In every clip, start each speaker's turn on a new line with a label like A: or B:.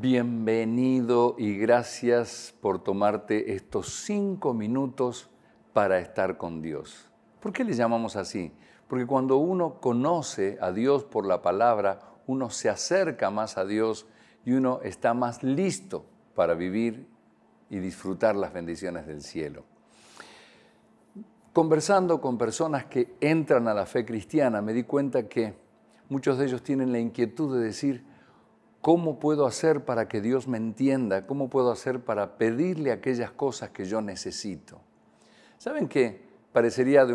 A: Bienvenido y gracias por tomarte estos cinco minutos para estar con Dios. ¿Por qué le llamamos así? Porque cuando uno conoce a Dios por la palabra, uno se acerca más a Dios y uno está más listo para vivir y disfrutar las bendiciones del cielo. Conversando con personas que entran a la fe cristiana, me di cuenta que muchos de ellos tienen la inquietud de decir, ¿Cómo puedo hacer para que Dios me entienda? ¿Cómo puedo hacer para pedirle aquellas cosas que yo necesito? ¿Saben qué? Parecería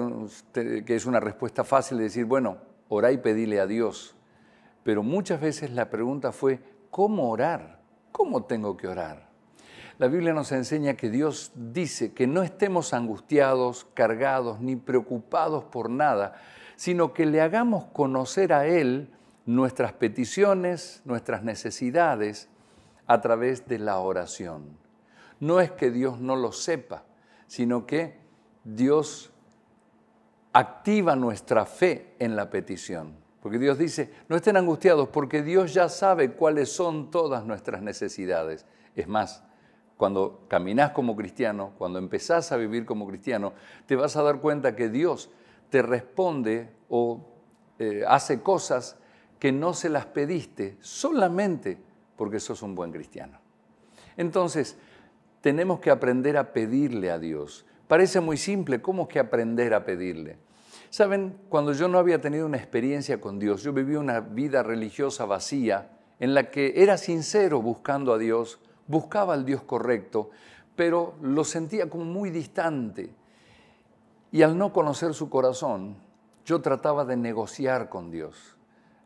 A: que es una respuesta fácil de decir, bueno, orá y pedile a Dios. Pero muchas veces la pregunta fue, ¿cómo orar? ¿Cómo tengo que orar? La Biblia nos enseña que Dios dice que no estemos angustiados, cargados ni preocupados por nada, sino que le hagamos conocer a Él nuestras peticiones, nuestras necesidades a través de la oración. No es que Dios no lo sepa, sino que Dios activa nuestra fe en la petición. Porque Dios dice, no estén angustiados porque Dios ya sabe cuáles son todas nuestras necesidades. Es más, cuando caminas como cristiano, cuando empezás a vivir como cristiano, te vas a dar cuenta que Dios te responde o eh, hace cosas que no se las pediste solamente porque sos un buen cristiano. Entonces, tenemos que aprender a pedirle a Dios. Parece muy simple, ¿cómo es que aprender a pedirle? Saben, cuando yo no había tenido una experiencia con Dios, yo vivía una vida religiosa vacía en la que era sincero buscando a Dios, buscaba al Dios correcto, pero lo sentía como muy distante. Y al no conocer su corazón, yo trataba de negociar con Dios.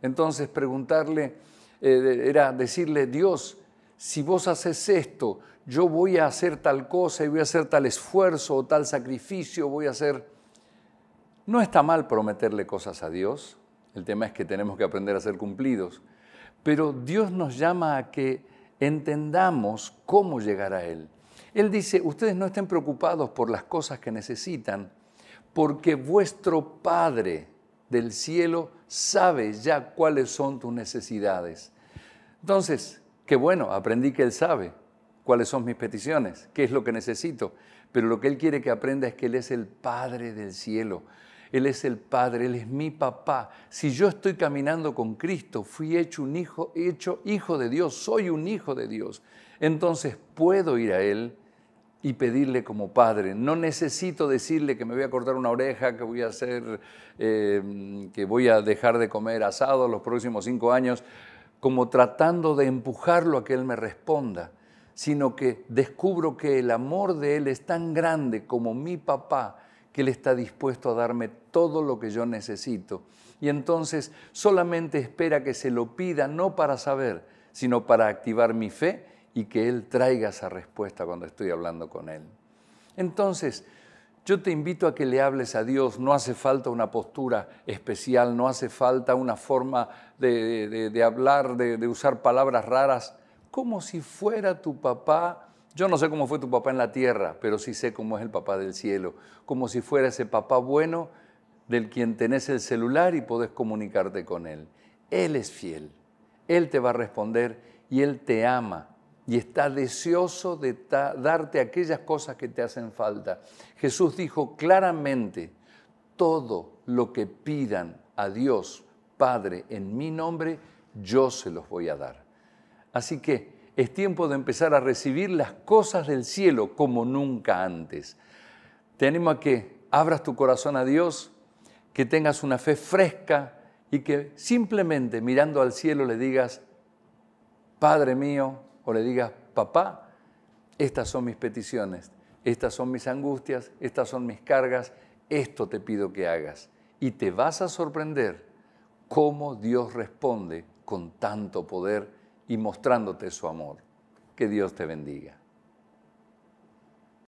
A: Entonces preguntarle eh, era decirle, Dios, si vos haces esto, yo voy a hacer tal cosa y voy a hacer tal esfuerzo o tal sacrificio, voy a hacer... No está mal prometerle cosas a Dios, el tema es que tenemos que aprender a ser cumplidos, pero Dios nos llama a que entendamos cómo llegar a Él. Él dice, ustedes no estén preocupados por las cosas que necesitan, porque vuestro Padre, del cielo sabe ya cuáles son tus necesidades. Entonces, qué bueno, aprendí que Él sabe cuáles son mis peticiones, qué es lo que necesito, pero lo que Él quiere que aprenda es que Él es el Padre del cielo. Él es el Padre, Él es mi papá. Si yo estoy caminando con Cristo, fui hecho un hijo, hecho hijo de Dios, soy un hijo de Dios. Entonces puedo ir a Él, y pedirle como padre. No necesito decirle que me voy a cortar una oreja, que voy a hacer, eh, que voy a dejar de comer asado los próximos cinco años, como tratando de empujarlo a que él me responda, sino que descubro que el amor de él es tan grande como mi papá, que él está dispuesto a darme todo lo que yo necesito. Y entonces solamente espera que se lo pida, no para saber, sino para activar mi fe y que Él traiga esa respuesta cuando estoy hablando con Él. Entonces, yo te invito a que le hables a Dios, no hace falta una postura especial, no hace falta una forma de, hablar, de, de usar palabras raras, como si fuera tu papá yo no sé cómo fue tu papá en la tierra, pero sí sé cómo es el papá del cielo, como si fuera ese papá bueno del quien tenés el celular y podés comunicarte con él. Él es fiel, él te va a responder y él te ama y está deseoso de darte aquellas cosas que te hacen falta. Jesús dijo claramente, todo lo que pidan a Dios Padre en mi nombre, yo se los voy a dar. Así que es tiempo de empezar a recibir las cosas del cielo como nunca antes. Te animo a que abras tu corazón a Dios, que tengas una fe fresca y que simplemente mirando al cielo le digas, Padre mío, o le digas, papá, estas son mis peticiones, estas son mis angustias, estas son mis cargas, esto te pido que hagas. Y te vas a sorprender cómo Dios responde con tanto poder y mostrándote su amor. Que Dios te bendiga.